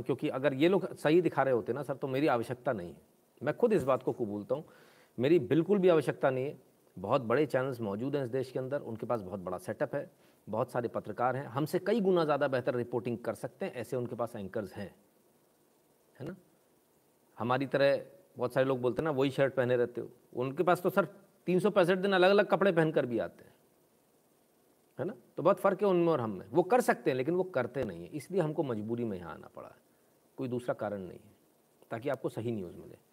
क्योंकि अगर ये लोग सही दिखा रहे होते ना सर तो मेरी आवश्यकता नहीं है मैं खुद इस बात को कबूलता हूँ मेरी बिल्कुल भी आवश्यकता नहीं है बहुत बड़े चैनल्स मौजूद हैं इस देश के अंदर उनके पास बहुत बड़ा सेटअप है बहुत सारे पत्रकार हैं हमसे कई गुना ज़्यादा बेहतर रिपोर्टिंग कर सकते हैं ऐसे उनके पास एंकर्स हैं है ना हमारी तरह बहुत सारे लोग बोलते हैं ना वही शर्ट पहने रहते हो उनके पास तो सर तीन दिन अलग अलग कपड़े पहन कर भी आते हैं तो बहुत फ़र्क है उनमें और हम में वो कर सकते हैं लेकिन वो करते नहीं हैं इसलिए हमको मजबूरी में यहाँ आना पड़ा है कोई दूसरा कारण नहीं है ताकि आपको सही न्यूज़ मिले